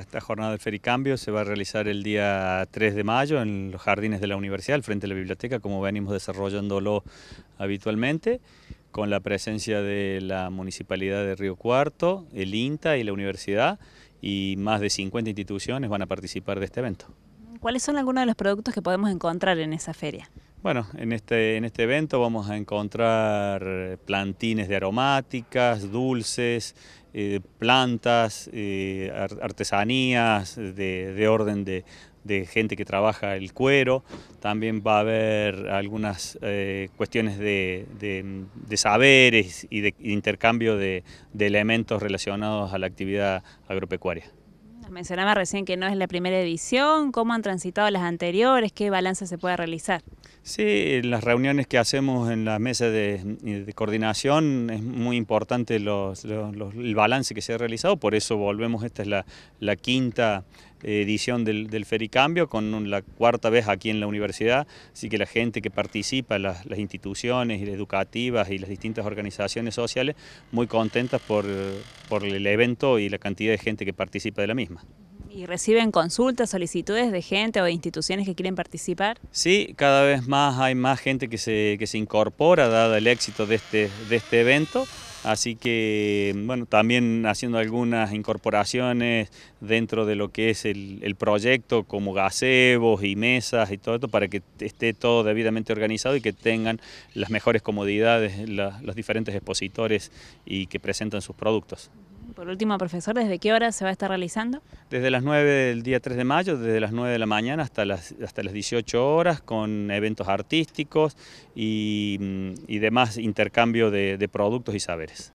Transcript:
esta, jornada del Fericambio se va a realizar el día 3 de mayo en los jardines de la universidad, al frente de la biblioteca, como venimos desarrollándolo habitualmente, con la presencia de la Municipalidad de Río Cuarto, el INTA y la universidad, y más de 50 instituciones van a participar de este evento. ¿Cuáles son algunos de los productos que podemos encontrar en esa feria? Bueno, en este, en este evento vamos a encontrar plantines de aromáticas, dulces, eh, plantas, eh, artesanías de, orden de, gente que trabaja el cuero. También va a haber algunas eh, cuestiones de, saberes y de intercambio de elementos relacionados a la actividad agropecuaria. Mencionaba recién que no es la primera edición, ¿cómo han transitado las anteriores? ¿Qué balanza se puede realizar? Sí, las reuniones que hacemos en las mesas de, coordinación es muy importante el balance que se ha realizado, por eso volvemos, esta es la, la quinta edición del, del Fericambio, con la cuarta vez aquí en la universidad, así que la gente que participa, las, las instituciones educativas y las distintas organizaciones sociales, muy contentas por, el evento y la cantidad de gente que participa de la misma. ¿Y reciben consultas, solicitudes de gente o de instituciones que quieren participar? Sí, cada vez más hay más gente que se, incorpora, dado el éxito de este, este evento. Así que, bueno, también haciendo algunas incorporaciones dentro de lo que es el, el, proyecto, como gazebos y mesas y todo esto, para que esté todo debidamente organizado y que tengan las mejores comodidades los diferentes expositores y que presenten sus productos por último, profesor, ¿desde qué hora se va a estar realizando? Desde las 9 del día 3 de mayo, desde las 9 de la mañana hasta las, hasta las 18 horas, con eventos artísticos y, mm, demás intercambio de productos y saberes.